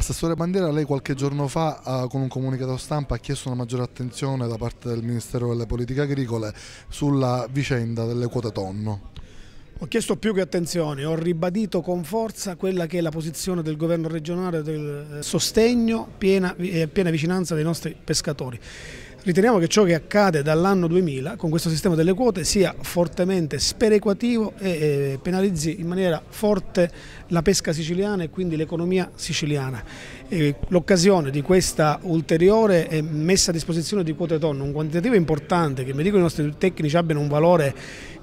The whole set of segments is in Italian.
Assessore Bandiera, lei qualche giorno fa eh, con un comunicato stampa ha chiesto una maggiore attenzione da parte del Ministero delle Politiche Agricole sulla vicenda delle quote tonno. Ho chiesto più che attenzione, ho ribadito con forza quella che è la posizione del governo regionale del eh, sostegno, piena, eh, piena vicinanza dei nostri pescatori. Riteniamo che ciò che accade dall'anno 2000 con questo sistema delle quote sia fortemente sperequativo e penalizzi in maniera forte la pesca siciliana e quindi l'economia siciliana. L'occasione di questa ulteriore eh, messa a disposizione di quote tonno, un quantitativo importante che mi dicono i nostri tecnici abbiano un valore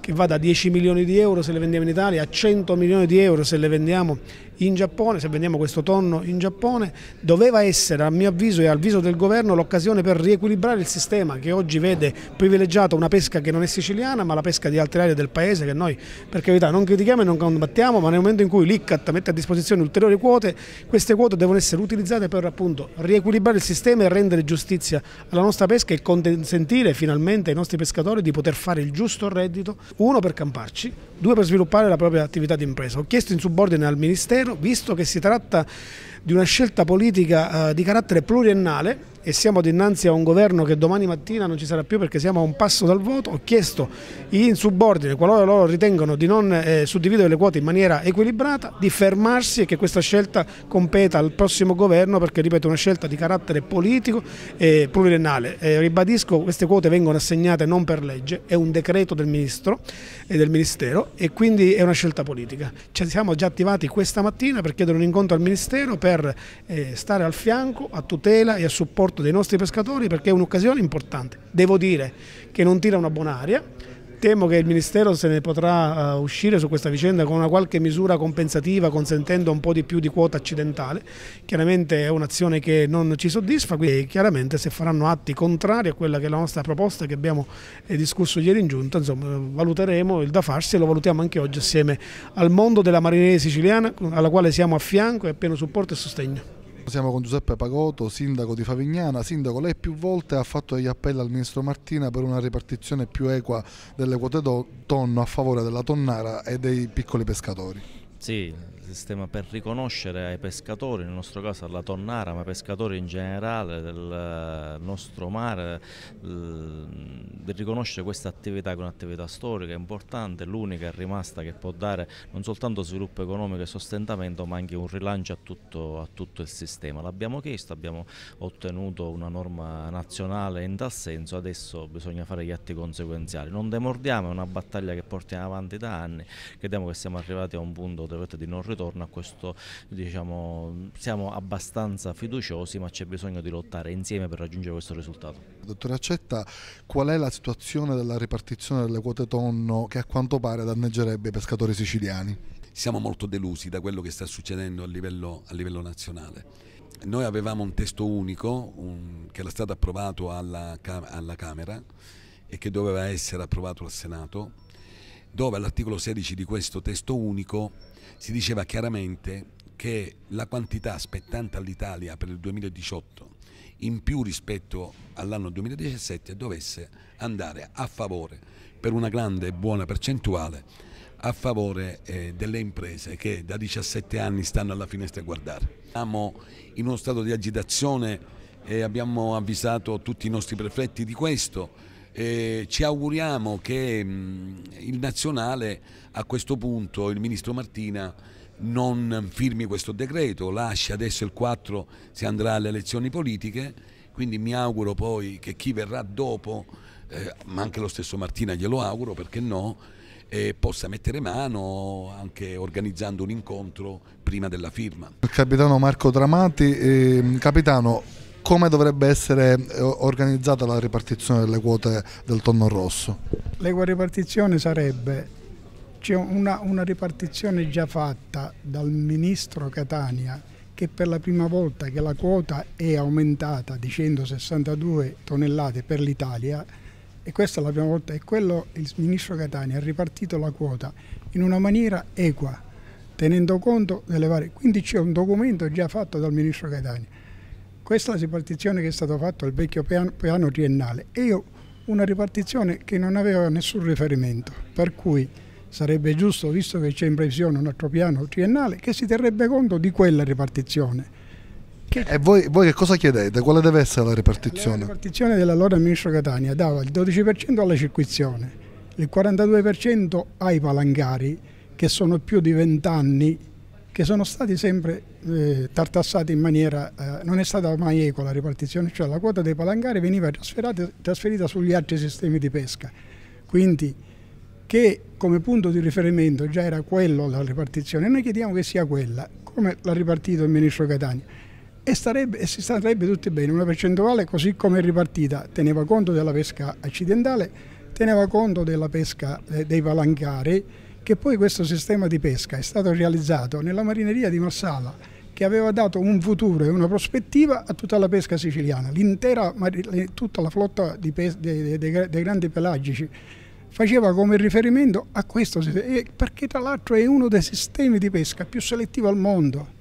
che va da 10 milioni di euro se le vendiamo in Italia a 100 milioni di euro se le vendiamo in Giappone, se vendiamo questo tonno in Giappone, doveva essere a mio avviso e al viso del governo l'occasione per riequilibrare il sistema che oggi vede privilegiata una pesca che non è siciliana ma la pesca di altre aree del paese che noi per carità non critichiamo e non combattiamo ma nel momento in cui l'ICCAT mette a disposizione ulteriori quote, queste quote devono essere utilizzate per appunto riequilibrare il sistema e rendere giustizia alla nostra pesca e consentire finalmente ai nostri pescatori di poter fare il giusto reddito uno per camparci due per sviluppare la propria attività di impresa. Ho chiesto in subordine al Ministero, visto che si tratta di una scelta politica eh, di carattere pluriennale e siamo dinanzi a un governo che domani mattina non ci sarà più perché siamo a un passo dal voto, ho chiesto in subordine, qualora loro ritengono di non eh, suddividere le quote in maniera equilibrata, di fermarsi e che questa scelta competa al prossimo governo perché, ripeto, è una scelta di carattere politico e pluriennale. Eh, ribadisco, queste quote vengono assegnate non per legge, è un decreto del Ministro e del Ministero e quindi è una scelta politica. Ci siamo già attivati questa mattina per chiedere un incontro al Ministero per eh, stare al fianco, a tutela e a supporto dei nostri pescatori perché è un'occasione importante. Devo dire che non tira una buona aria, temo che il Ministero se ne potrà uh, uscire su questa vicenda con una qualche misura compensativa consentendo un po' di più di quota accidentale. Chiaramente è un'azione che non ci soddisfa, quindi chiaramente se faranno atti contrari a quella che è la nostra proposta che abbiamo eh, discusso ieri in giunta, insomma, valuteremo il da farsi e lo valutiamo anche oggi assieme al mondo della marineria siciliana alla quale siamo a fianco e a supporto e sostegno. Siamo con Giuseppe Pagoto, sindaco di Favignana. Sindaco, lei più volte ha fatto degli appelli al ministro Martina per una ripartizione più equa delle quote tonno a favore della tonnara e dei piccoli pescatori. Sì, il sistema per riconoscere ai pescatori, nel nostro caso alla tonnara, ma ai pescatori in generale del eh, nostro mare, di riconoscere questa attività che è un'attività storica, importante, l'unica rimasta che può dare non soltanto sviluppo economico e sostentamento, ma anche un rilancio a tutto, a tutto il sistema. L'abbiamo chiesto, abbiamo ottenuto una norma nazionale in tal senso, adesso bisogna fare gli atti conseguenziali. Non demordiamo, è una battaglia che portiamo avanti da anni, crediamo che siamo arrivati a un punto di non ritorno a questo diciamo siamo abbastanza fiduciosi ma c'è bisogno di lottare insieme per raggiungere questo risultato. Dottore Accetta qual è la situazione della ripartizione delle quote tonno che a quanto pare danneggerebbe i pescatori siciliani? Siamo molto delusi da quello che sta succedendo a livello, a livello nazionale. Noi avevamo un testo unico un, che era stato approvato alla, alla Camera e che doveva essere approvato al Senato dove all'articolo 16 di questo testo unico si diceva chiaramente che la quantità spettante all'Italia per il 2018 in più rispetto all'anno 2017 dovesse andare a favore per una grande e buona percentuale a favore eh, delle imprese che da 17 anni stanno alla finestra a guardare. Siamo in uno stato di agitazione e abbiamo avvisato tutti i nostri prefetti di questo eh, ci auguriamo che mh, mm, il nazionale a questo punto, il ministro Martina, non firmi questo decreto, lascia adesso il 4 si andrà alle elezioni politiche, quindi mi auguro poi che chi verrà dopo, eh, ma anche lo stesso Martina glielo auguro perché no, eh, possa mettere mano anche organizzando un incontro prima della firma. Il capitano Marco Dramati, eh, capitano come dovrebbe essere eh, organizzata la ripartizione delle quote del tonno rosso? L'equa ripartizione sarebbe c'è una, una ripartizione già fatta dal ministro Catania che per la prima volta che la quota è aumentata di 162 tonnellate per l'Italia e questa è la prima volta e quello il ministro Catania ha ripartito la quota in una maniera equa tenendo conto delle varie quindi c'è un documento già fatto dal ministro Catania questa è la ripartizione che è stata fatta al vecchio piano, piano triennale. E io una ripartizione che non aveva nessun riferimento, per cui sarebbe giusto, visto che c'è in previsione un altro piano triennale, che si terrebbe conto di quella ripartizione. Che... E voi, voi, che cosa chiedete? Quale deve essere la ripartizione? La ripartizione dell'allora ministro Catania dava il 12% alla circuizione, il 42% ai palangari che sono più di 20 anni che sono stati sempre eh, tartassati in maniera, eh, non è stata mai equa la ripartizione, cioè la quota dei palangari veniva trasferita sugli altri sistemi di pesca, quindi che come punto di riferimento già era quello la ripartizione, noi chiediamo che sia quella, come l'ha ripartito il ministro Catania. E, starebbe, e si starebbe tutti bene, una percentuale così come è ripartita teneva conto della pesca accidentale, teneva conto della pesca eh, dei palangari, che poi questo sistema di pesca è stato realizzato nella marineria di Marsala che aveva dato un futuro e una prospettiva a tutta la pesca siciliana, tutta la flotta dei, dei, dei grandi pelagici faceva come riferimento a questo sistema, perché tra l'altro è uno dei sistemi di pesca più selettivo al mondo